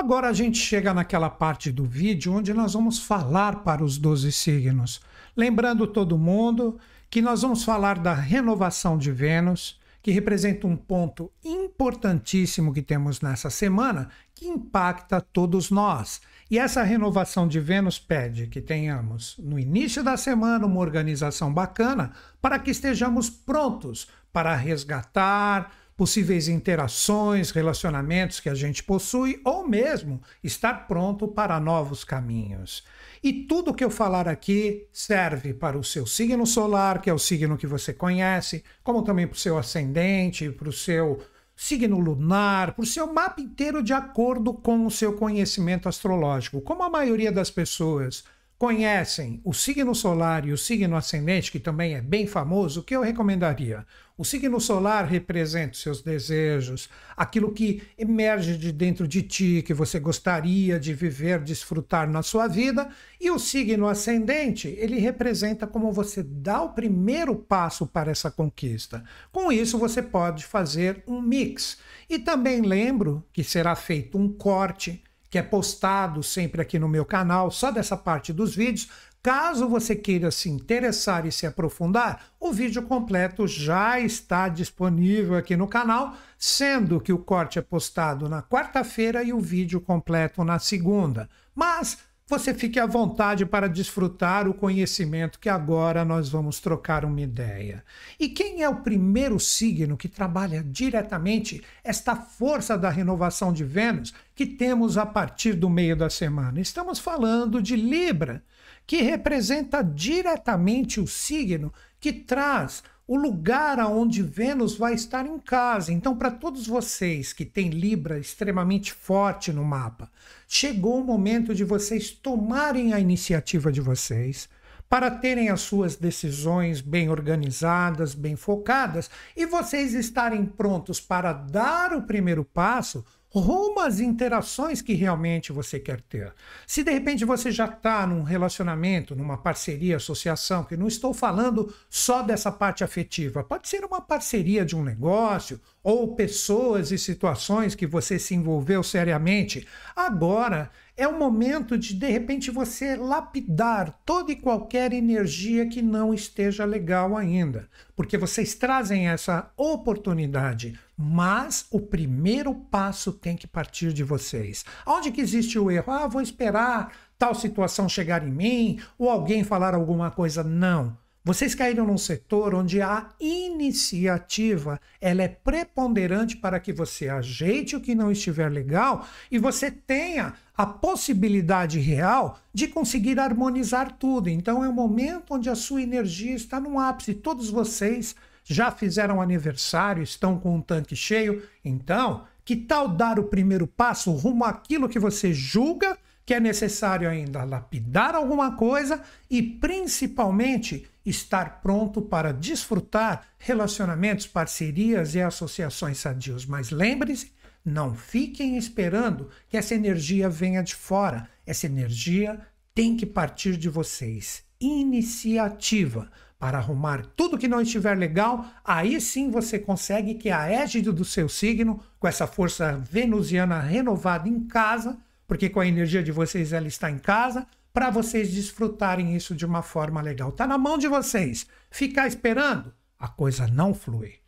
Agora a gente chega naquela parte do vídeo onde nós vamos falar para os 12 signos. Lembrando todo mundo que nós vamos falar da renovação de Vênus, que representa um ponto importantíssimo que temos nessa semana, que impacta todos nós. E essa renovação de Vênus pede que tenhamos, no início da semana, uma organização bacana para que estejamos prontos para resgatar, possíveis interações, relacionamentos que a gente possui, ou mesmo estar pronto para novos caminhos. E tudo que eu falar aqui serve para o seu signo solar, que é o signo que você conhece, como também para o seu ascendente, para o seu signo lunar, para o seu mapa inteiro de acordo com o seu conhecimento astrológico. Como a maioria das pessoas conhecem o signo solar e o signo ascendente, que também é bem famoso, o que eu recomendaria? O signo solar representa os seus desejos, aquilo que emerge de dentro de ti, que você gostaria de viver, desfrutar na sua vida, e o signo ascendente, ele representa como você dá o primeiro passo para essa conquista. Com isso, você pode fazer um mix. E também lembro que será feito um corte que é postado sempre aqui no meu canal, só dessa parte dos vídeos, Caso você queira se interessar e se aprofundar, o vídeo completo já está disponível aqui no canal, sendo que o corte é postado na quarta-feira e o vídeo completo na segunda. Mas você fique à vontade para desfrutar o conhecimento que agora nós vamos trocar uma ideia. E quem é o primeiro signo que trabalha diretamente esta força da renovação de Vênus que temos a partir do meio da semana? Estamos falando de Libra que representa diretamente o signo que traz o lugar aonde Vênus vai estar em casa. Então, para todos vocês que têm Libra extremamente forte no mapa, chegou o momento de vocês tomarem a iniciativa de vocês para terem as suas decisões bem organizadas, bem focadas e vocês estarem prontos para dar o primeiro passo rumo às interações que realmente você quer ter. Se de repente você já está num relacionamento, numa parceria, associação, que não estou falando só dessa parte afetiva, pode ser uma parceria de um negócio ou pessoas e situações que você se envolveu seriamente. Agora é o momento de, de repente, você lapidar toda e qualquer energia que não esteja legal ainda, porque vocês trazem essa oportunidade, mas o primeiro passo tem que partir de vocês. Onde que existe o erro? Ah, vou esperar tal situação chegar em mim ou alguém falar alguma coisa. Não. Vocês caíram num setor onde a iniciativa ela é preponderante para que você ajeite o que não estiver legal e você tenha a possibilidade real de conseguir harmonizar tudo. Então é um momento onde a sua energia está no ápice. Todos vocês já fizeram aniversário, estão com um tanque cheio. Então, que tal dar o primeiro passo rumo àquilo que você julga que é necessário ainda lapidar alguma coisa e principalmente estar pronto para desfrutar relacionamentos, parcerias e associações sadios. Mas lembre-se não fiquem esperando que essa energia venha de fora. Essa energia tem que partir de vocês. Iniciativa para arrumar tudo que não estiver legal, aí sim você consegue que a égide do seu signo, com essa força venusiana renovada em casa, porque com a energia de vocês ela está em casa, para vocês desfrutarem isso de uma forma legal. Está na mão de vocês. Ficar esperando, a coisa não flui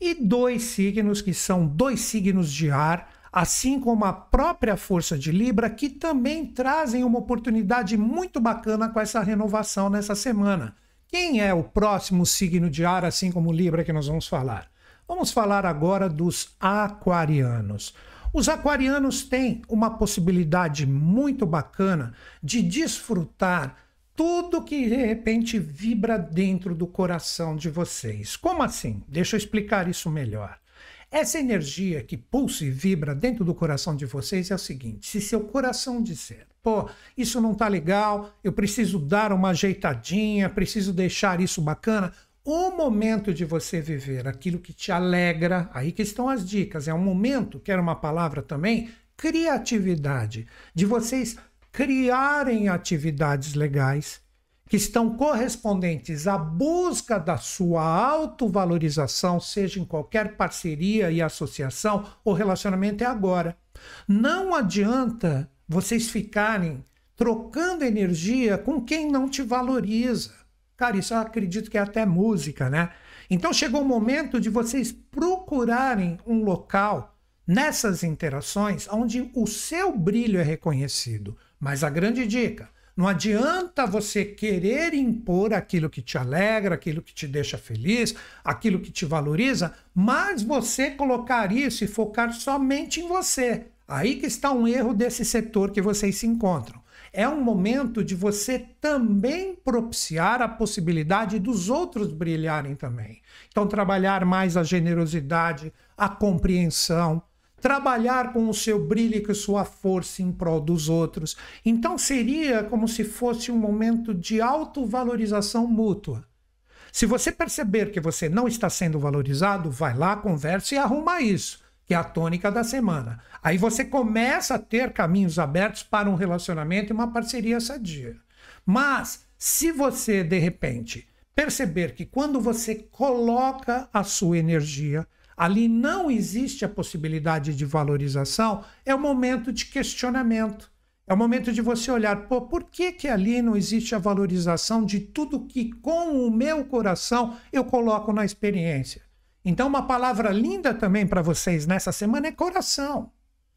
e dois signos que são dois signos de ar, assim como a própria força de Libra, que também trazem uma oportunidade muito bacana com essa renovação nessa semana. Quem é o próximo signo de ar, assim como Libra, que nós vamos falar? Vamos falar agora dos aquarianos. Os aquarianos têm uma possibilidade muito bacana de desfrutar tudo que de repente vibra dentro do coração de vocês. Como assim? Deixa eu explicar isso melhor. Essa energia que pulsa e vibra dentro do coração de vocês é o seguinte: se seu coração disser, pô, isso não tá legal, eu preciso dar uma ajeitadinha, preciso deixar isso bacana, o momento de você viver aquilo que te alegra, aí que estão as dicas, é um momento, quero uma palavra também, criatividade, de vocês criarem atividades legais que estão correspondentes à busca da sua autovalorização, seja em qualquer parceria e associação, o relacionamento é agora. Não adianta vocês ficarem trocando energia com quem não te valoriza. Cara, isso eu acredito que é até música, né? Então chegou o momento de vocês procurarem um local nessas interações onde o seu brilho é reconhecido mas a grande dica: não adianta você querer impor aquilo que te alegra, aquilo que te deixa feliz, aquilo que te valoriza, mas você colocar isso e focar somente em você. Aí que está um erro desse setor que vocês se encontram. É um momento de você também propiciar a possibilidade dos outros brilharem também. Então, trabalhar mais a generosidade, a compreensão, trabalhar com o seu brilho e com sua força em prol dos outros. Então seria como se fosse um momento de autovalorização mútua. Se você perceber que você não está sendo valorizado, vai lá, conversa e arruma isso, que é a tônica da semana. Aí você começa a ter caminhos abertos para um relacionamento e uma parceria sadia. Mas se você de repente perceber que quando você coloca a sua energia ali não existe a possibilidade de valorização, é o momento de questionamento. É o momento de você olhar, pô, por que, que ali não existe a valorização de tudo que com o meu coração eu coloco na experiência? Então, uma palavra linda também para vocês nessa semana é coração.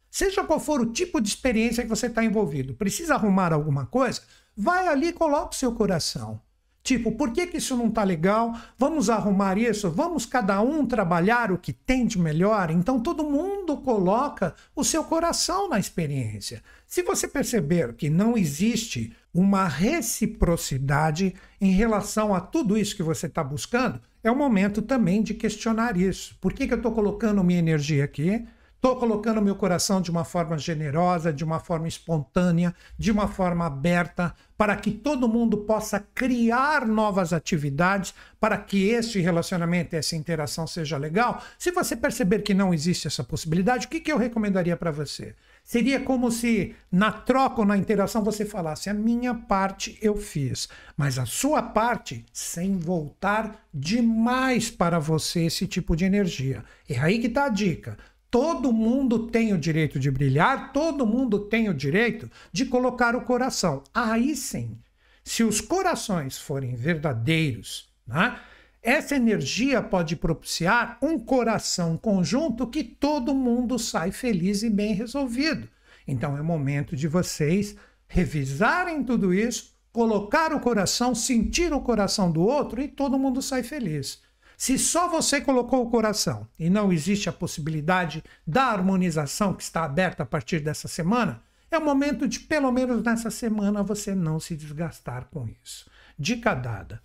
Seja qual for o tipo de experiência que você está envolvido, precisa arrumar alguma coisa, vai ali e coloca o seu coração. Tipo, por que, que isso não está legal? Vamos arrumar isso? Vamos cada um trabalhar o que tem de melhor? Então todo mundo coloca o seu coração na experiência. Se você perceber que não existe uma reciprocidade em relação a tudo isso que você está buscando, é o momento também de questionar isso. Por que, que eu estou colocando minha energia aqui? Estou colocando meu coração de uma forma generosa, de uma forma espontânea, de uma forma aberta, para que todo mundo possa criar novas atividades, para que esse relacionamento, essa interação seja legal. Se você perceber que não existe essa possibilidade, o que, que eu recomendaria para você? Seria como se na troca ou na interação você falasse: a minha parte eu fiz, mas a sua parte sem voltar demais para você esse tipo de energia. É aí que está a dica. Todo mundo tem o direito de brilhar, todo mundo tem o direito de colocar o coração. Aí sim, se os corações forem verdadeiros, né, essa energia pode propiciar um coração conjunto que todo mundo sai feliz e bem resolvido. Então é momento de vocês revisarem tudo isso, colocar o coração, sentir o coração do outro e todo mundo sai feliz. Se só você colocou o coração e não existe a possibilidade da harmonização que está aberta a partir dessa semana, é o momento de, pelo menos nessa semana, você não se desgastar com isso. Dica dada.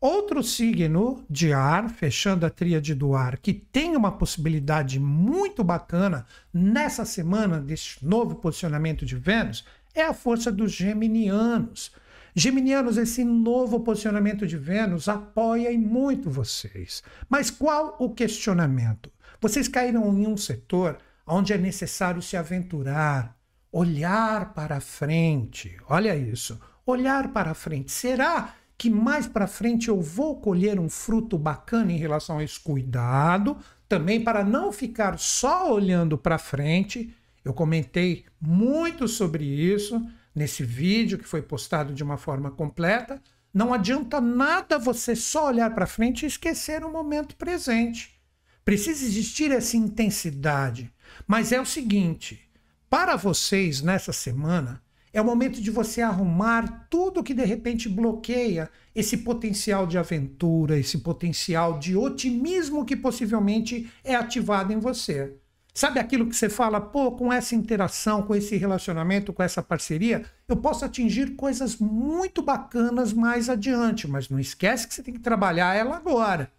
Outro signo de ar, fechando a tríade do ar, que tem uma possibilidade muito bacana nessa semana deste novo posicionamento de Vênus, é a força dos geminianos. Geminianos, esse novo posicionamento de Vênus apoia muito vocês. Mas qual o questionamento? Vocês caíram em um setor onde é necessário se aventurar, olhar para frente. Olha isso, olhar para frente. Será que mais para frente eu vou colher um fruto bacana em relação a esse cuidado? Também para não ficar só olhando para frente. Eu comentei muito sobre isso nesse vídeo que foi postado de uma forma completa, não adianta nada você só olhar para frente e esquecer o momento presente. Precisa existir essa intensidade. Mas é o seguinte: para vocês nessa semana, é o momento de você arrumar tudo que de repente bloqueia esse potencial de aventura, esse potencial de otimismo que possivelmente é ativado em você. Sabe aquilo que você fala, pô, com essa interação, com esse relacionamento, com essa parceria, eu posso atingir coisas muito bacanas mais adiante, mas não esquece que você tem que trabalhar ela agora.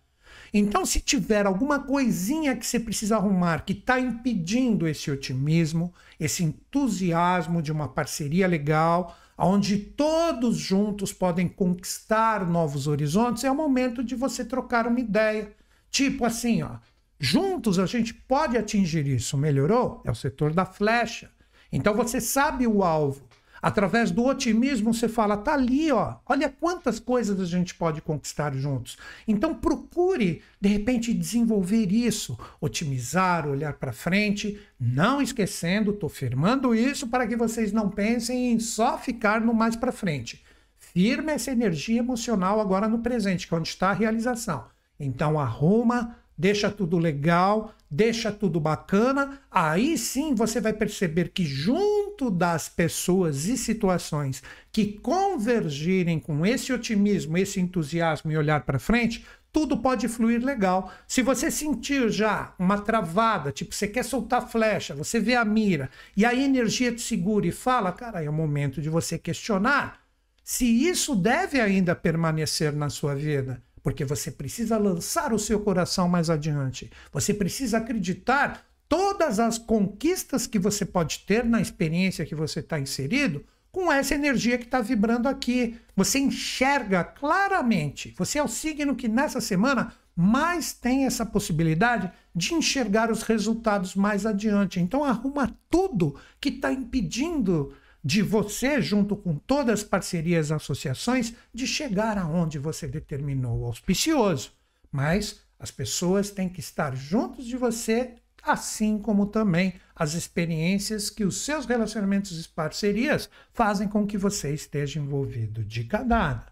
Então, se tiver alguma coisinha que você precisa arrumar que está impedindo esse otimismo, esse entusiasmo de uma parceria legal, onde todos juntos podem conquistar novos horizontes, é o momento de você trocar uma ideia. Tipo assim, ó, Juntos a gente pode atingir isso. Melhorou? É o setor da flecha. Então você sabe o alvo. Através do otimismo você fala, tá ali, ó. Olha quantas coisas a gente pode conquistar juntos. Então procure de repente desenvolver isso, otimizar, olhar para frente, não esquecendo, estou firmando isso para que vocês não pensem em só ficar no mais para frente. Firma essa energia emocional agora no presente, que é onde está a realização. Então arruma deixa tudo legal, deixa tudo bacana, aí sim você vai perceber que junto das pessoas e situações que convergirem com esse otimismo, esse entusiasmo e olhar para frente, tudo pode fluir legal. Se você sentir já uma travada, tipo, você quer soltar flecha, você vê a mira e a energia te segura e fala, cara, é o momento de você questionar se isso deve ainda permanecer na sua vida porque você precisa lançar o seu coração mais adiante. Você precisa acreditar todas as conquistas que você pode ter na experiência que você está inserido com essa energia que está vibrando aqui. Você enxerga claramente. Você é o signo que nessa semana mais tem essa possibilidade de enxergar os resultados mais adiante. Então arruma tudo que está impedindo de você, junto com todas as parcerias e associações, de chegar aonde você determinou o auspicioso. Mas as pessoas têm que estar juntos de você, assim como também as experiências que os seus relacionamentos e parcerias fazem com que você esteja envolvido. de cada.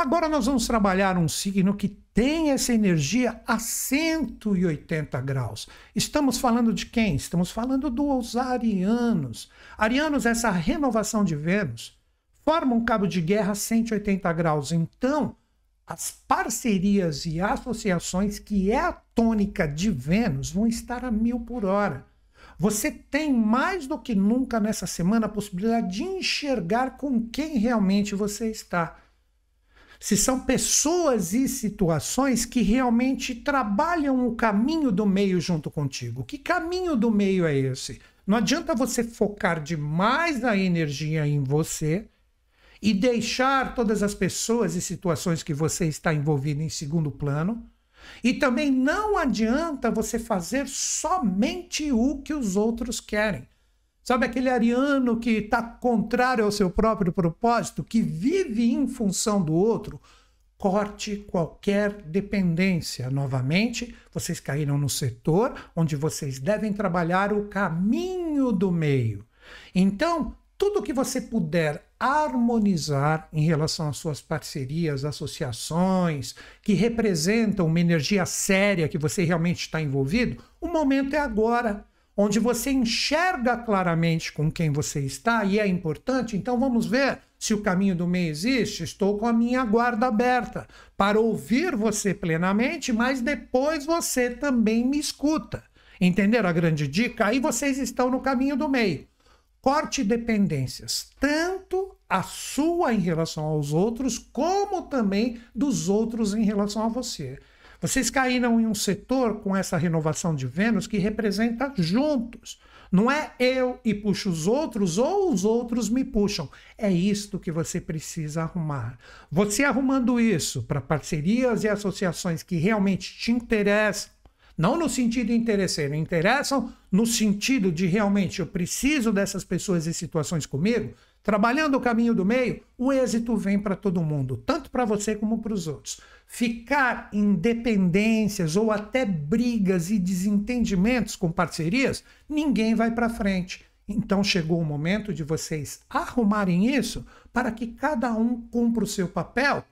Agora nós vamos trabalhar um signo que tem essa energia a 180 graus. Estamos falando de quem? Estamos falando dos arianos. Arianos, essa renovação de Vênus, forma um cabo de guerra a 180 graus. Então, as parcerias e associações, que é a tônica de Vênus, vão estar a mil por hora. Você tem mais do que nunca nessa semana a possibilidade de enxergar com quem realmente você está se são pessoas e situações que realmente trabalham o caminho do meio junto contigo. Que caminho do meio é esse? Não adianta você focar demais a energia em você e deixar todas as pessoas e situações que você está envolvido em segundo plano. E também não adianta você fazer somente o que os outros querem. Sabe aquele ariano que está contrário ao seu próprio propósito, que vive em função do outro? Corte qualquer dependência. Novamente, vocês caíram no setor onde vocês devem trabalhar o caminho do meio. Então, tudo que você puder harmonizar em relação às suas parcerias, associações, que representam uma energia séria que você realmente está envolvido, o momento é agora onde você enxerga claramente com quem você está e é importante. Então vamos ver se o caminho do meio existe. Estou com a minha guarda aberta para ouvir você plenamente, mas depois você também me escuta. Entenderam a grande dica? Aí vocês estão no caminho do meio. Corte dependências, tanto a sua em relação aos outros, como também dos outros em relação a você. Vocês caíram em um setor com essa renovação de Vênus que representa juntos. Não é eu e puxo os outros ou os outros me puxam. É isto que você precisa arrumar. Você arrumando isso para parcerias e associações que realmente te interessam, não no sentido de interesseiro, interessam no sentido de realmente eu preciso dessas pessoas e situações comigo, Trabalhando o caminho do meio, o êxito vem para todo mundo, tanto para você como para os outros. Ficar em dependências ou até brigas e desentendimentos com parcerias, ninguém vai para frente. Então chegou o momento de vocês arrumarem isso para que cada um cumpra o seu papel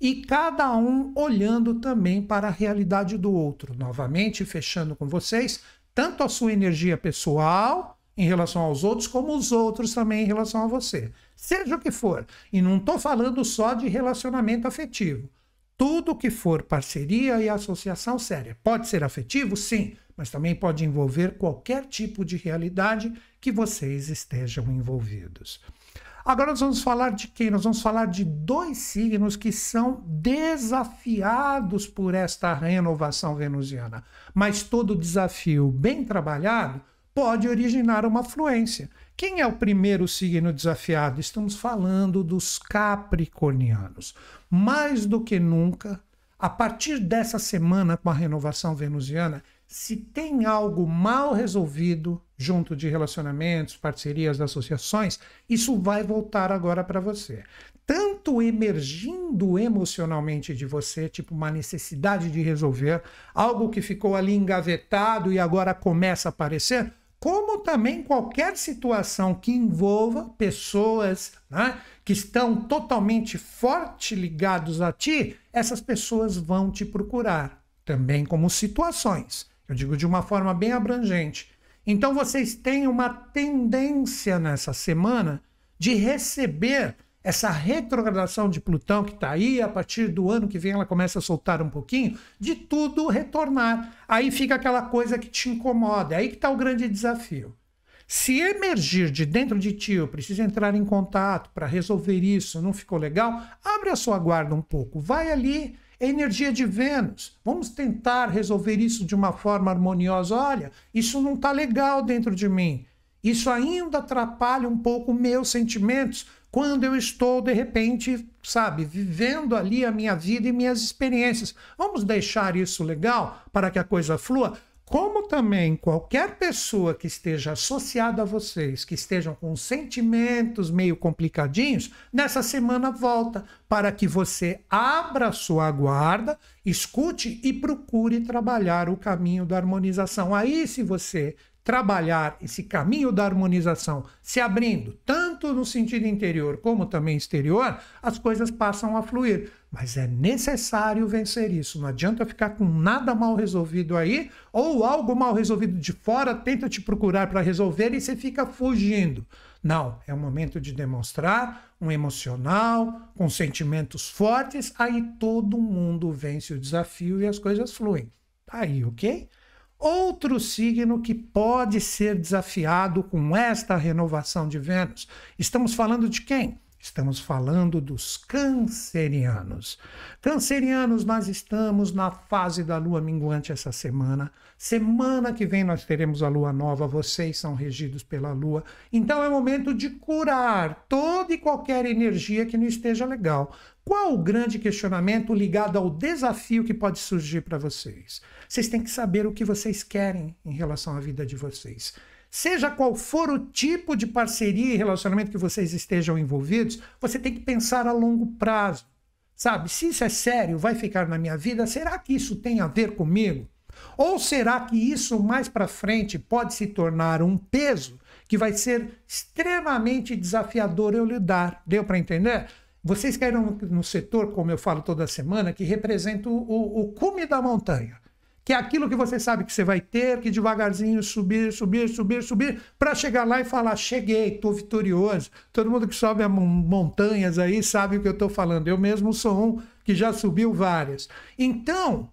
e cada um olhando também para a realidade do outro. Novamente, fechando com vocês, tanto a sua energia pessoal em relação aos outros, como os outros também em relação a você. Seja o que for. E não estou falando só de relacionamento afetivo. Tudo que for parceria e associação séria. Pode ser afetivo? Sim, mas também pode envolver qualquer tipo de realidade que vocês estejam envolvidos. Agora nós vamos falar de quem? Nós vamos falar de dois signos que são desafiados por esta renovação venusiana. Mas todo desafio bem trabalhado pode originar uma fluência. Quem é o primeiro signo desafiado? Estamos falando dos capricornianos. Mais do que nunca, a partir dessa semana com a renovação venusiana, se tem algo mal resolvido junto de relacionamentos, parcerias, associações, isso vai voltar agora para você. Tanto emergindo emocionalmente de você, tipo uma necessidade de resolver, algo que ficou ali engavetado e agora começa a aparecer, como também qualquer situação que envolva pessoas né, que estão totalmente forte ligados a ti, essas pessoas vão te procurar, também como situações. Eu digo de uma forma bem abrangente. Então vocês têm uma tendência nessa semana de receber essa retrogradação de Plutão que está aí, a partir do ano que vem ela começa a soltar um pouquinho, de tudo retornar. Aí fica aquela coisa que te incomoda. É aí que está o grande desafio. Se emergir de dentro de ti, eu preciso entrar em contato para resolver isso, não ficou legal, abre a sua guarda um pouco, vai ali, é energia de Vênus. Vamos tentar resolver isso de uma forma harmoniosa. Olha, isso não está legal dentro de mim. Isso ainda atrapalha um pouco meus sentimentos quando eu estou, de repente, sabe, vivendo ali a minha vida e minhas experiências. Vamos deixar isso legal para que a coisa flua? Como também qualquer pessoa que esteja associada a vocês, que estejam com sentimentos meio complicadinhos, nessa semana volta para que você abra sua guarda, escute e procure trabalhar o caminho da harmonização. Aí, se você trabalhar esse caminho da harmonização, se abrindo tanto no sentido interior como também exterior, as coisas passam a fluir. Mas é necessário vencer isso. Não adianta ficar com nada mal resolvido aí, ou algo mal resolvido de fora tenta te procurar para resolver e você fica fugindo. Não, é o momento de demonstrar um emocional, com sentimentos fortes, aí todo mundo vence o desafio e as coisas fluem. Tá aí, ok? Outro signo que pode ser desafiado com esta renovação de Vênus. Estamos falando de quem? Estamos falando dos cancerianos. Cancerianos, nós estamos na fase da lua minguante essa semana. Semana que vem nós teremos a lua nova, vocês são regidos pela lua. Então é momento de curar toda e qualquer energia que não esteja legal. Qual o grande questionamento ligado ao desafio que pode surgir para vocês? Vocês têm que saber o que vocês querem em relação à vida de vocês. Seja qual for o tipo de parceria e relacionamento que vocês estejam envolvidos, você tem que pensar a longo prazo. Sabe, se isso é sério, vai ficar na minha vida, será que isso tem a ver comigo? Ou será que isso mais para frente pode se tornar um peso que vai ser extremamente desafiador eu lidar? Deu para entender? Vocês caíram no setor, como eu falo toda semana, que representa o, o cume da montanha que é aquilo que você sabe que você vai ter, que devagarzinho subir, subir, subir, subir, para chegar lá e falar: cheguei, estou vitorioso. Todo mundo que sobe a montanhas aí sabe o que eu estou falando. Eu mesmo sou um que já subiu várias. Então,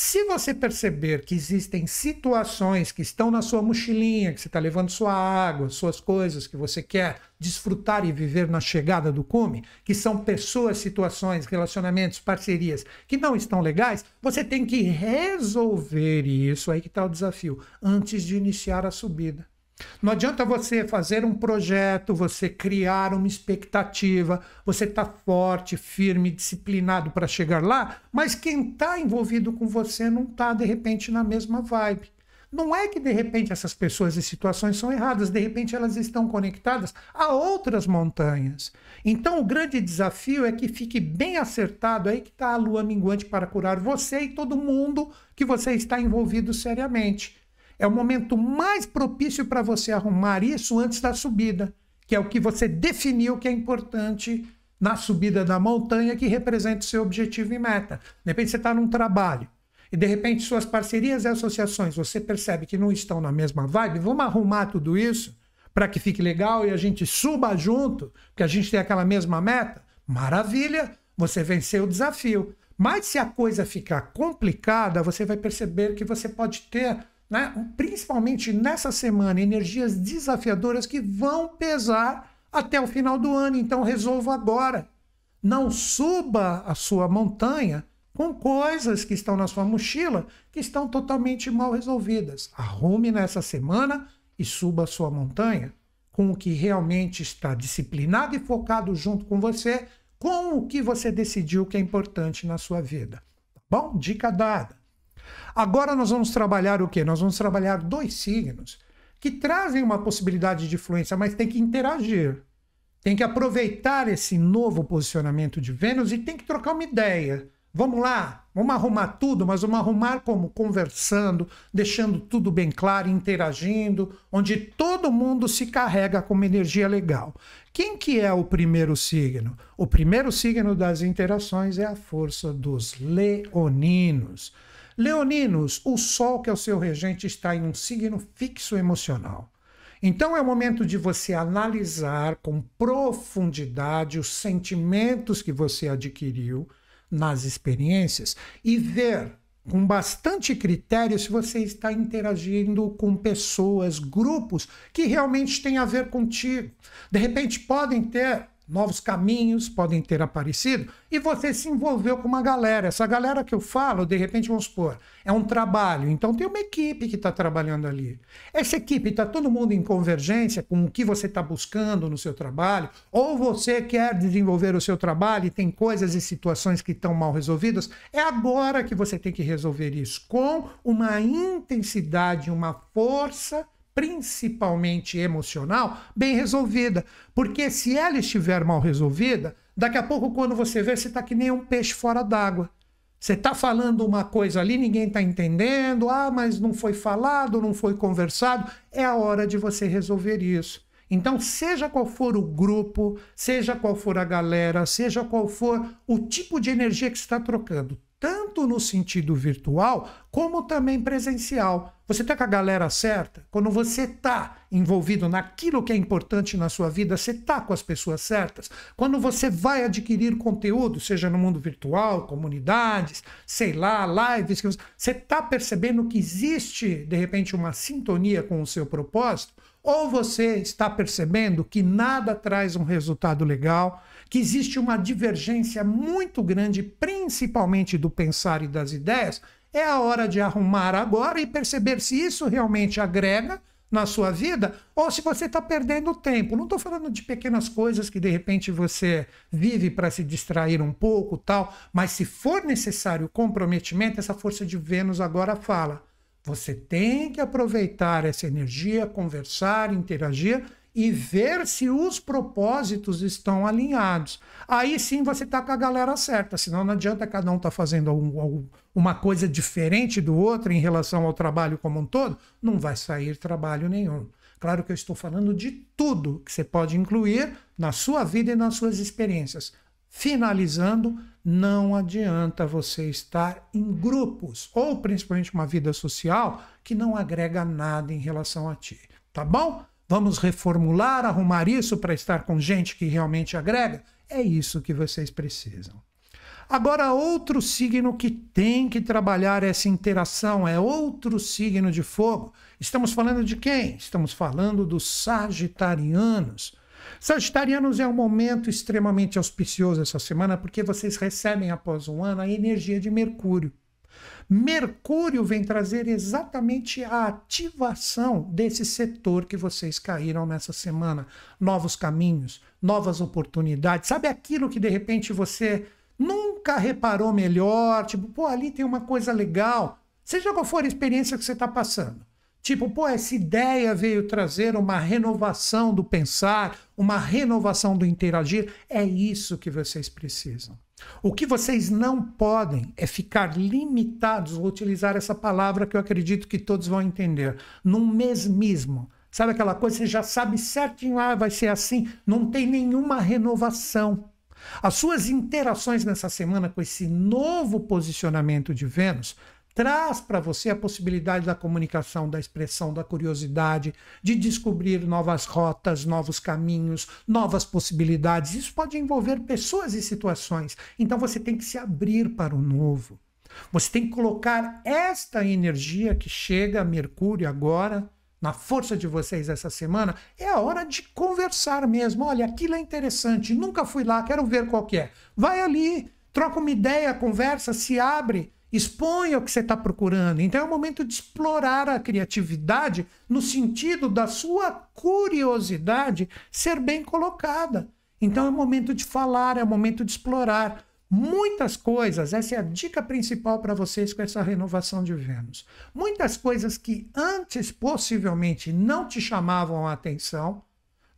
se você perceber que existem situações que estão na sua mochilinha, que você está levando sua água, suas coisas que você quer desfrutar e viver na chegada do cume, que são pessoas, situações, relacionamentos, parcerias que não estão legais, você tem que resolver isso aí que está o desafio antes de iniciar a subida. Não adianta você fazer um projeto, você criar uma expectativa, você está forte, firme, disciplinado para chegar lá, mas quem está envolvido com você não está, de repente, na mesma vibe. Não é que de repente essas pessoas e situações são erradas, de repente elas estão conectadas a outras montanhas. Então o grande desafio é que fique bem acertado aí que está a lua minguante para curar você e todo mundo que você está envolvido seriamente. É o momento mais propício para você arrumar isso antes da subida, que é o que você definiu que é importante na subida da montanha que representa o seu objetivo e meta. De repente você está num trabalho e de repente suas parcerias e associações você percebe que não estão na mesma vibe, vamos arrumar tudo isso para que fique legal e a gente suba junto, porque a gente tem aquela mesma meta. Maravilha, você venceu o desafio. Mas se a coisa ficar complicada, você vai perceber que você pode ter né? principalmente nessa semana, energias desafiadoras que vão pesar até o final do ano. Então resolva agora. Não suba a sua montanha com coisas que estão na sua mochila que estão totalmente mal resolvidas. Arrume nessa semana e suba a sua montanha com o que realmente está disciplinado e focado junto com você, com o que você decidiu que é importante na sua vida. Tá bom? Dica dada. Agora nós vamos trabalhar o quê? Nós vamos trabalhar dois signos que trazem uma possibilidade de influência, mas tem que interagir. Tem que aproveitar esse novo posicionamento de Vênus e tem que trocar uma ideia. Vamos lá, vamos arrumar tudo, mas vamos arrumar como? Conversando, deixando tudo bem claro, interagindo, onde todo mundo se carrega com uma energia legal. Quem que é o primeiro signo? O primeiro signo das interações é a força dos leoninos. Leoninos, o sol que é o seu regente está em um signo fixo emocional. Então é o momento de você analisar com profundidade os sentimentos que você adquiriu nas experiências e ver com bastante critério se você está interagindo com pessoas, grupos que realmente têm a ver contigo. De repente podem ter novos caminhos podem ter aparecido, e você se envolveu com uma galera. Essa galera que eu falo, de repente, vamos supor, é um trabalho. Então tem uma equipe que está trabalhando ali. Essa equipe está todo mundo em convergência com o que você está buscando no seu trabalho, ou você quer desenvolver o seu trabalho e tem coisas e situações que estão mal resolvidas. É agora que você tem que resolver isso, com uma intensidade, uma força principalmente emocional, bem resolvida. Porque se ela estiver mal resolvida, daqui a pouco, quando você vê, você está que nem um peixe fora d'água. Você está falando uma coisa ali, ninguém está entendendo, ah, mas não foi falado, não foi conversado. É a hora de você resolver isso. Então, seja qual for o grupo, seja qual for a galera, seja qual for o tipo de energia que está trocando, tanto no sentido virtual como também presencial. Você está com a galera certa? Quando você está envolvido naquilo que é importante na sua vida, você está com as pessoas certas? Quando você vai adquirir conteúdo, seja no mundo virtual, comunidades, sei lá, lives, você está percebendo que existe, de repente, uma sintonia com o seu propósito? Ou você está percebendo que nada traz um resultado legal, que existe uma divergência muito grande, principalmente do pensar e das ideias, é a hora de arrumar agora e perceber se isso realmente agrega na sua vida ou se você está perdendo tempo. Não estou falando de pequenas coisas que de repente você vive para se distrair um pouco, tal, mas se for necessário comprometimento, essa força de Vênus agora fala. Você tem que aproveitar essa energia, conversar, interagir e ver se os propósitos estão alinhados. Aí sim você está com a galera certa, senão não adianta cada um estar tá fazendo algum, algum, uma coisa diferente do outro em relação ao trabalho como um todo, não vai sair trabalho nenhum. Claro que eu estou falando de tudo que você pode incluir na sua vida e nas suas experiências. Finalizando, não adianta você estar em grupos ou principalmente uma vida social que não agrega nada em relação a ti, tá bom? vamos reformular, arrumar isso para estar com gente que realmente agrega? É isso que vocês precisam. Agora, outro signo que tem que trabalhar essa interação é outro signo de fogo. Estamos falando de quem? Estamos falando dos sagitarianos. Sagitarianos é um momento extremamente auspicioso essa semana, porque vocês recebem após um ano a energia de Mercúrio. Mercúrio vem trazer exatamente a ativação desse setor que vocês caíram nessa semana. Novos caminhos, novas oportunidades. Sabe aquilo que de repente você nunca reparou melhor? Tipo, pô, ali tem uma coisa legal. Seja qual for a experiência que você está passando. Tipo, pô, essa ideia veio trazer uma renovação do pensar, uma renovação do interagir. É isso que vocês precisam. O que vocês não podem é ficar limitados, vou utilizar essa palavra que eu acredito que todos vão entender, num mesmismo. Sabe aquela coisa, você já sabe certinho, ah, vai ser assim, não tem nenhuma renovação. As suas interações nessa semana com esse novo posicionamento de Vênus traz para você a possibilidade da comunicação, da expressão, da curiosidade, de descobrir novas rotas, novos caminhos, novas possibilidades. Isso pode envolver pessoas e situações. Então você tem que se abrir para o novo. Você tem que colocar esta energia que chega a Mercúrio agora, na força de vocês essa semana, é a hora de conversar mesmo. Olha, aquilo é interessante, nunca fui lá, quero ver qual que é. Vai ali, troca uma ideia, conversa, se abre Exponha o que você está procurando. Então é o momento de explorar a criatividade no sentido da sua curiosidade ser bem colocada. Então é o momento de falar, é o momento de explorar muitas coisas. Essa é a dica principal para vocês com essa renovação de Vênus. Muitas coisas que antes possivelmente não te chamavam a atenção,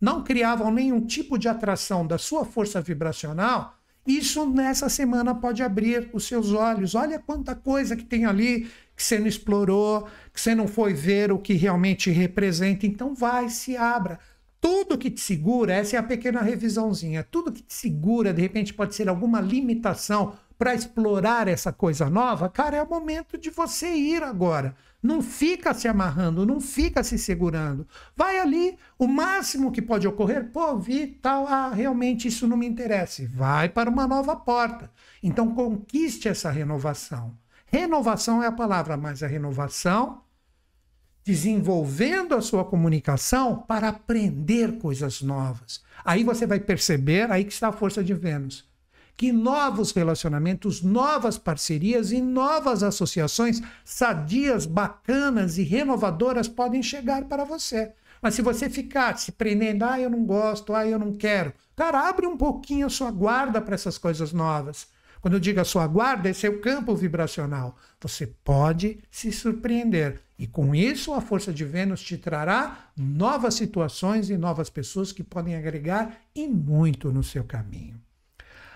não criavam nenhum tipo de atração da sua força vibracional isso nessa semana pode abrir os seus olhos. Olha quanta coisa que tem ali que você não explorou, que você não foi ver o que realmente representa. Então vai, se abra. Tudo que te segura, essa é a pequena revisãozinha. Tudo que te segura, de repente, pode ser alguma limitação para explorar essa coisa nova, cara, é o momento de você ir agora. Não fica se amarrando, não fica se segurando. Vai ali, o máximo que pode ocorrer, pô, vi tal, ah, realmente isso não me interessa. Vai para uma nova porta. Então conquiste essa renovação. Renovação é a palavra, mas a renovação desenvolvendo a sua comunicação para aprender coisas novas. Aí você vai perceber, aí que está a força de Vênus que novos relacionamentos, novas parcerias e novas associações sadias, bacanas e renovadoras podem chegar para você. Mas se você ficar se prendendo, ah, eu não gosto, ah, eu não quero, cara, abre um pouquinho a sua guarda para essas coisas novas. Quando eu digo a sua guarda, esse é o campo vibracional. Você pode se surpreender. E com isso, a força de Vênus te trará novas situações e novas pessoas que podem agregar e muito no seu caminho.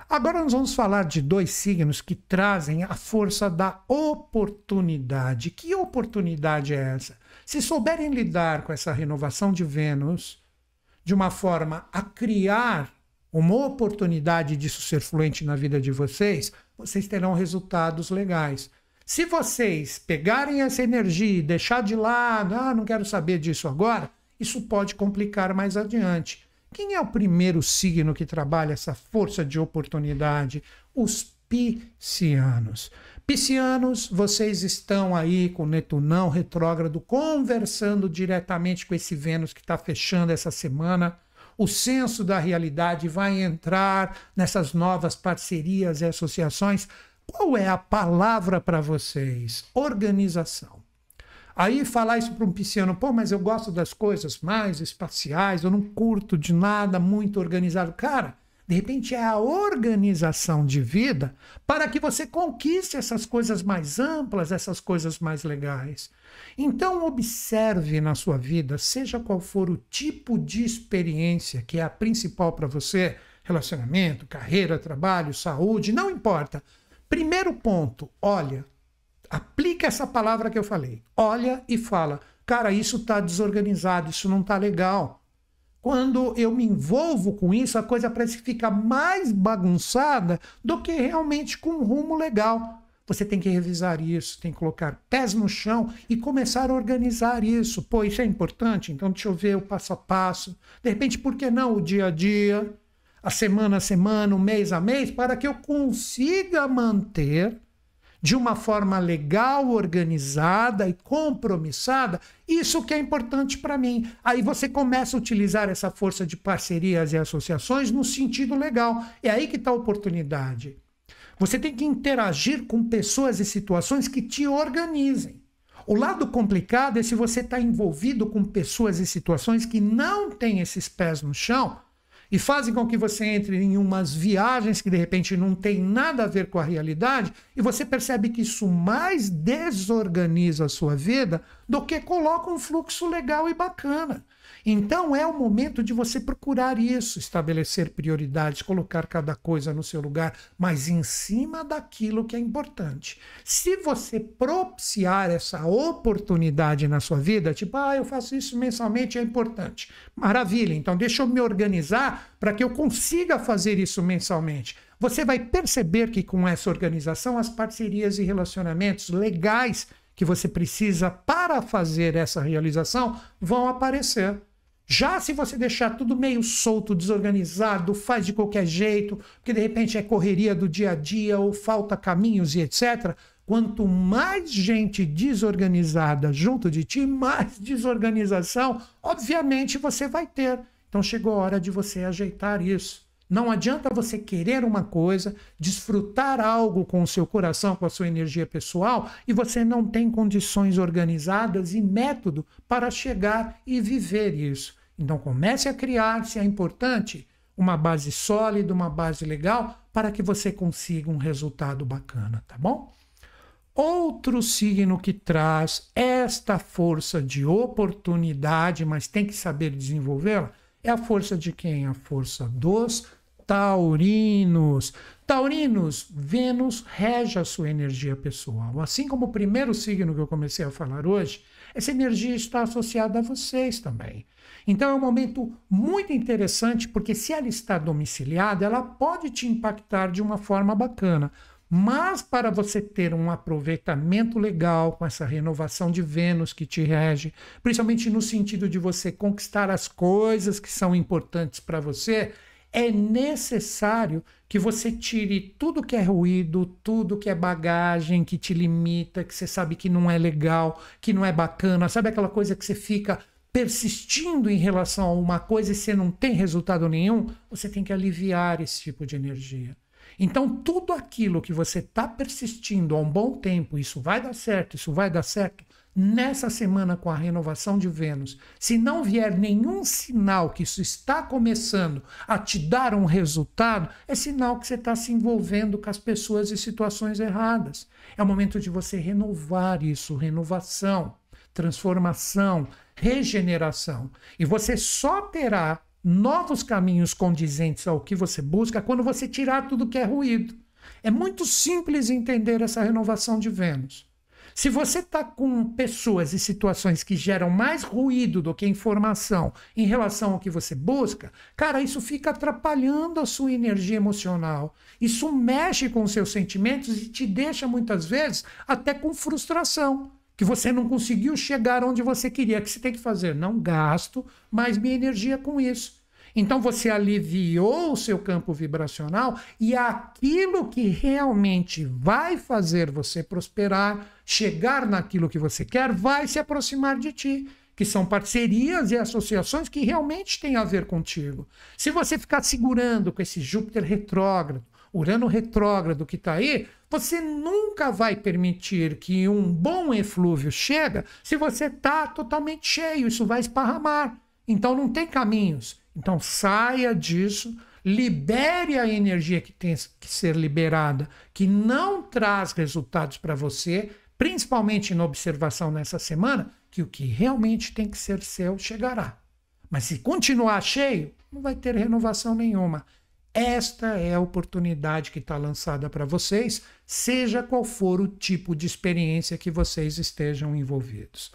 Agora nós vamos falar de dois signos que trazem a força da oportunidade. Que oportunidade é essa? Se souberem lidar com essa renovação de Vênus de uma forma a criar uma oportunidade disso ser fluente na vida de vocês, vocês terão resultados legais. Se vocês pegarem essa energia e deixar de lado, ah, não quero saber disso agora, isso pode complicar mais adiante. Quem é o primeiro signo que trabalha essa força de oportunidade? Os piscianos. Piscianos, vocês estão aí com Netunão retrógrado, conversando diretamente com esse Vênus que está fechando essa semana. O senso da realidade vai entrar nessas novas parcerias e associações. Qual é a palavra para vocês? Organização. Aí falar isso para um pisciano, pô, mas eu gosto das coisas mais espaciais, eu não curto de nada muito organizado. Cara, de repente é a organização de vida para que você conquiste essas coisas mais amplas, essas coisas mais legais. Então, observe na sua vida, seja qual for o tipo de experiência que é a principal para você relacionamento, carreira, trabalho, saúde, não importa. Primeiro ponto, olha, Aplica essa palavra que eu falei. Olha e fala: cara, isso está desorganizado, isso não está legal. Quando eu me envolvo com isso, a coisa parece que fica mais bagunçada do que realmente com um rumo legal. Você tem que revisar isso, tem que colocar pés no chão e começar a organizar isso. Pô, isso é importante? Então deixa eu ver o passo a passo. De repente, por que não o dia a dia, a semana a semana, o mês a mês, para que eu consiga manter de uma forma legal, organizada e compromissada, isso que é importante para mim. Aí você começa a utilizar essa força de parcerias e associações no sentido legal. É aí que está a oportunidade. Você tem que interagir com pessoas e situações que te organizem. O lado complicado é se você está envolvido com pessoas e situações que não têm esses pés no chão e fazem com que você entre em umas viagens que de repente não tem nada a ver com a realidade e você percebe que isso mais desorganiza a sua vida do que coloca um fluxo legal e bacana. Então é o momento de você procurar isso, estabelecer prioridades, colocar cada coisa no seu lugar, mas em cima daquilo que é importante. Se você propiciar essa oportunidade na sua vida, tipo, ah, eu faço isso mensalmente, é importante. Maravilha, então deixa eu me organizar para que eu consiga fazer isso mensalmente. Você vai perceber que com essa organização, as parcerias e relacionamentos legais que você precisa para fazer essa realização vão aparecer. Já se você deixar tudo meio solto, desorganizado, faz de qualquer jeito, porque de repente é correria do dia a dia ou falta caminhos e etc. Quanto mais gente desorganizada junto de ti, mais desorganização, obviamente, você vai ter. Então chegou a hora de você ajeitar isso. Não adianta você querer uma coisa, desfrutar algo com o seu coração, com a sua energia pessoal, e você não tem condições organizadas e método para chegar e viver isso. Então comece a criar, se é importante, uma base sólida, uma base legal, para que você consiga um resultado bacana, tá bom? Outro signo que traz esta força de oportunidade, mas tem que saber desenvolvê-la, é a força de quem? A força dos Taurinos. Taurinos, Vênus rege a sua energia pessoal. Assim como o primeiro signo que eu comecei a falar hoje, essa energia está associada a vocês também. Então é um momento muito interessante, porque se ela está domiciliada, ela pode te impactar de uma forma bacana. Mas para você ter um aproveitamento legal com essa renovação de Vênus que te rege, principalmente no sentido de você conquistar as coisas que são importantes para você, é necessário que você tire tudo que é ruído, tudo que é bagagem, que te limita, que você sabe que não é legal, que não é bacana, sabe aquela coisa que você fica persistindo em relação a uma coisa e você não tem resultado nenhum, você tem que aliviar esse tipo de energia. Então, tudo aquilo que você está persistindo há um bom tempo, isso vai dar certo, isso vai dar certo, nessa semana com a renovação de Vênus, se não vier nenhum sinal que isso está começando a te dar um resultado, é sinal que você está se envolvendo com as pessoas e situações erradas. É o momento de você renovar isso, renovação, transformação, regeneração. E você só terá novos caminhos condizentes ao que você busca quando você tirar tudo que é ruído. É muito simples entender essa renovação de Vênus. Se você está com pessoas e situações que geram mais ruído do que informação em relação ao que você busca, cara, isso fica atrapalhando a sua energia emocional. Isso mexe com os seus sentimentos e te deixa muitas vezes até com frustração que você não conseguiu chegar onde você queria. O que você tem que fazer? Não gasto mais minha energia com isso. Então você aliviou o seu campo vibracional e aquilo que realmente vai fazer você prosperar, chegar naquilo que você quer, vai se aproximar de ti que são parcerias e associações que realmente têm a ver contigo. Se você ficar segurando com esse Júpiter retrógrado, Urano retrógrado que está aí, você nunca vai permitir que um bom eflúvio chega se você está totalmente cheio, isso vai esparramar. Então não tem caminhos. Então saia disso, libere a energia que tem que ser liberada, que não traz resultados para você, principalmente na observação nessa semana, que o que realmente tem que ser seu chegará. Mas se continuar cheio, não vai ter renovação nenhuma. Esta é a oportunidade que está lançada para vocês, seja qual for o tipo de experiência que vocês estejam envolvidos.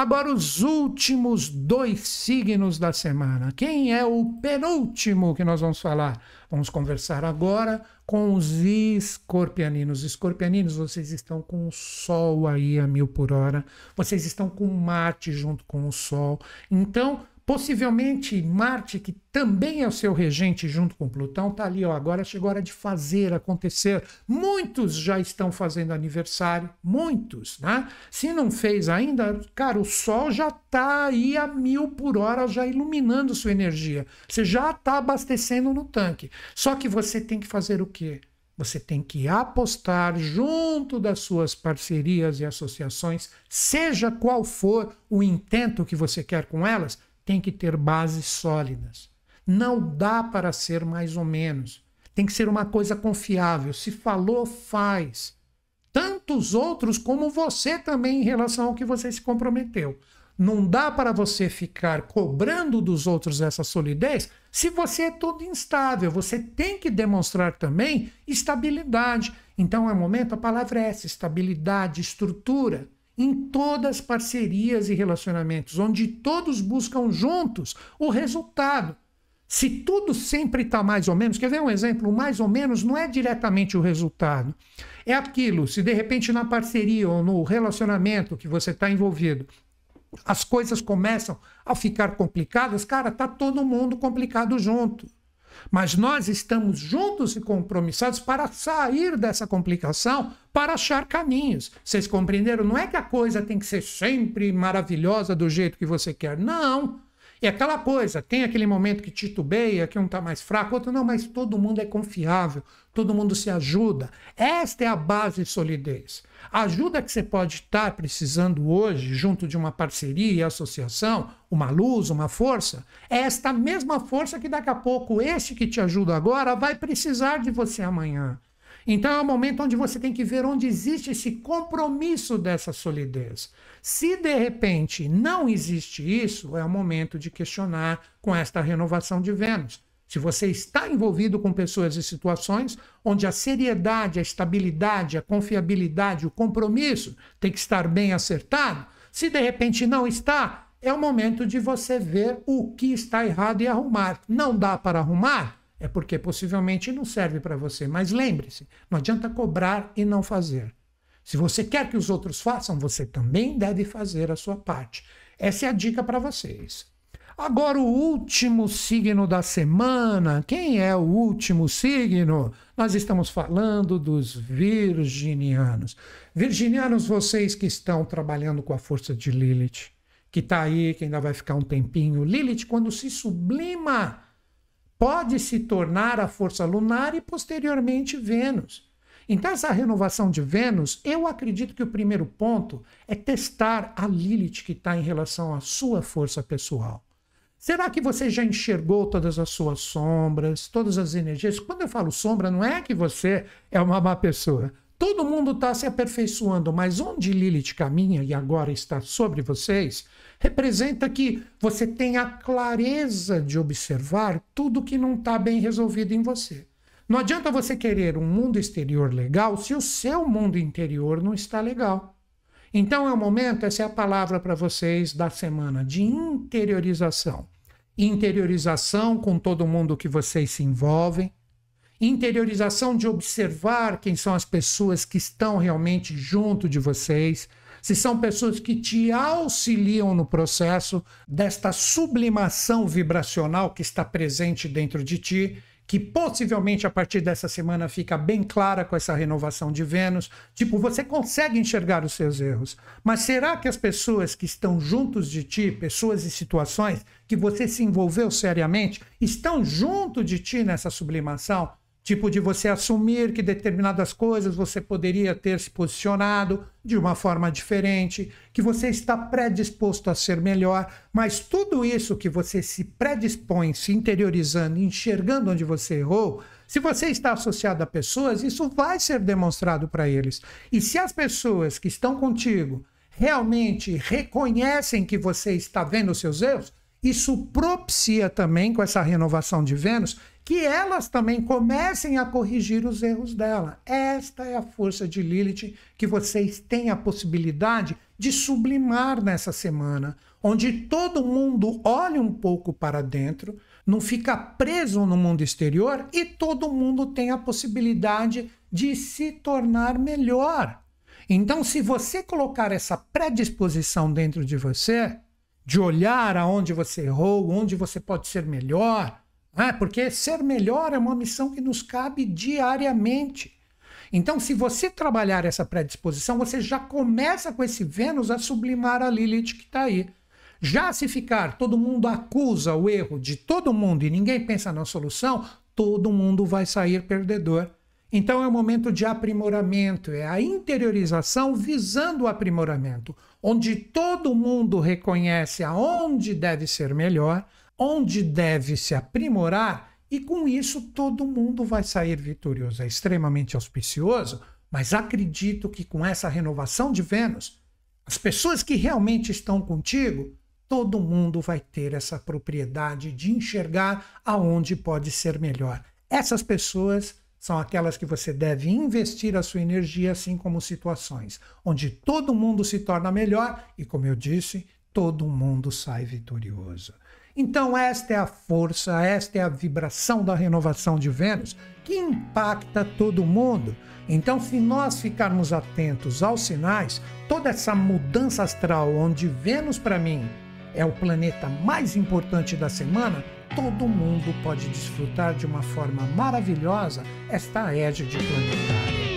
Agora, os últimos dois signos da semana. Quem é o penúltimo que nós vamos falar? Vamos conversar agora com os escorpianinos. Escorpianinos, vocês estão com o Sol aí a mil por hora, vocês estão com Marte junto com o Sol. Então, Possivelmente Marte, que também é o seu regente junto com Plutão, está ali, ó, agora chegou a hora de fazer acontecer. Muitos já estão fazendo aniversário, muitos, né? Se não fez ainda, cara, o Sol já está aí a mil por hora, já iluminando sua energia. Você já está abastecendo no tanque. Só que você tem que fazer o quê? Você tem que apostar junto das suas parcerias e associações, seja qual for o intento que você quer com elas, tem que ter bases sólidas. Não dá para ser mais ou menos. Tem que ser uma coisa confiável. Se falou, faz. Tantos outros como você também em relação ao que você se comprometeu. Não dá para você ficar cobrando dos outros essa solidez se você é todo instável. Você tem que demonstrar também estabilidade. Então é momento, a palavra é essa: estabilidade, estrutura em todas as parcerias e relacionamentos, onde todos buscam juntos o resultado. Se tudo sempre está mais ou menos, quer ver um exemplo? mais ou menos não é diretamente o resultado. É aquilo, se de repente na parceria ou no relacionamento que você está envolvido, as coisas começam a ficar complicadas, cara, tá todo mundo complicado junto. Mas nós estamos juntos e compromissados para sair dessa complicação, para achar caminhos. Vocês compreenderam? Não é que a coisa tem que ser sempre maravilhosa do jeito que você quer. Não. E aquela coisa, tem aquele momento que titubeia, que um está mais fraco, outro não, mas todo mundo é confiável, todo mundo se ajuda. Esta é a base de solidez. A ajuda que você pode estar precisando hoje, junto de uma parceria, e associação, uma luz, uma força, é esta mesma força que daqui a pouco este que te ajuda agora vai precisar de você amanhã. Então é um momento onde você tem que ver onde existe esse compromisso dessa solidez. Se de repente não existe isso, é o momento de questionar com esta renovação de Vênus. Se você está envolvido com pessoas e situações onde a seriedade, a estabilidade, a confiabilidade, o compromisso tem que estar bem acertado, se de repente não está, é o momento de você ver o que está errado e arrumar. Não dá para arrumar? É porque possivelmente não serve para você. Mas lembre-se, não adianta cobrar e não fazer. Se você quer que os outros façam, você também deve fazer a sua parte. Essa é a dica para vocês. Agora, o último signo da semana. Quem é o último signo? Nós estamos falando dos virginianos. Virginianos, vocês que estão trabalhando com a força de Lilith, que está aí, que ainda vai ficar um tempinho. Lilith, quando se sublima pode se tornar a força lunar e posteriormente Vênus. Então, essa renovação de Vênus, eu acredito que o primeiro ponto é testar a Lilith que está em relação à sua força pessoal. Será que você já enxergou todas as suas sombras, todas as energias? Quando eu falo sombra, não é que você é uma má pessoa. Todo mundo está se aperfeiçoando, mas onde Lilith caminha e agora está sobre vocês, representa que você tem a clareza de observar tudo que não está bem resolvido em você. Não adianta você querer um mundo exterior legal se o seu mundo interior não está legal. Então é o momento, essa é a palavra para vocês da semana, de interiorização. Interiorização com todo mundo que vocês se envolvem, interiorização de observar quem são as pessoas que estão realmente junto de vocês, se são pessoas que te auxiliam no processo desta sublimação vibracional que está presente dentro de ti, que possivelmente a partir dessa semana fica bem clara com essa renovação de Vênus. Tipo, você consegue enxergar os seus erros, mas será que as pessoas que estão juntos de ti, pessoas e situações que você se envolveu seriamente, estão junto de ti nessa sublimação? tipo de você assumir que determinadas coisas você poderia ter se posicionado de uma forma diferente, que você está predisposto a ser melhor, mas tudo isso que você se predispõe, se interiorizando, enxergando onde você errou, se você está associado a pessoas, isso vai ser demonstrado para eles. E se as pessoas que estão contigo realmente reconhecem que você está vendo os seus erros, isso propicia também com essa renovação de Vênus que elas também comecem a corrigir os erros dela. Esta é a força de Lilith que vocês têm a possibilidade de sublimar nessa semana, onde todo mundo olha um pouco para dentro, não fica preso no mundo exterior e todo mundo tem a possibilidade de se tornar melhor. Então, se você colocar essa predisposição dentro de você, de olhar aonde você errou, onde você pode ser melhor, ah, porque ser melhor é uma missão que nos cabe diariamente. Então, se você trabalhar essa predisposição, você já começa com esse Vênus a sublimar a Lilith que está aí. Já se ficar, todo mundo acusa o erro de todo mundo e ninguém pensa na solução, todo mundo vai sair perdedor. Então é um momento de aprimoramento, é a interiorização visando o aprimoramento, onde todo mundo reconhece aonde deve ser melhor onde deve se aprimorar, e com isso todo mundo vai sair vitorioso. É extremamente auspicioso, mas acredito que com essa renovação de Vênus, as pessoas que realmente estão contigo, todo mundo vai ter essa propriedade de enxergar aonde pode ser melhor. Essas pessoas são aquelas que você deve investir a sua energia, assim como situações onde todo mundo se torna melhor e, como eu disse, todo mundo sai vitorioso. Então, esta é a força, esta é a vibração da renovação de Vênus que impacta todo mundo. Então, se nós ficarmos atentos aos sinais, toda essa mudança astral, onde Vênus, para mim, é o planeta mais importante da semana, todo mundo pode desfrutar de uma forma maravilhosa esta égide planetária.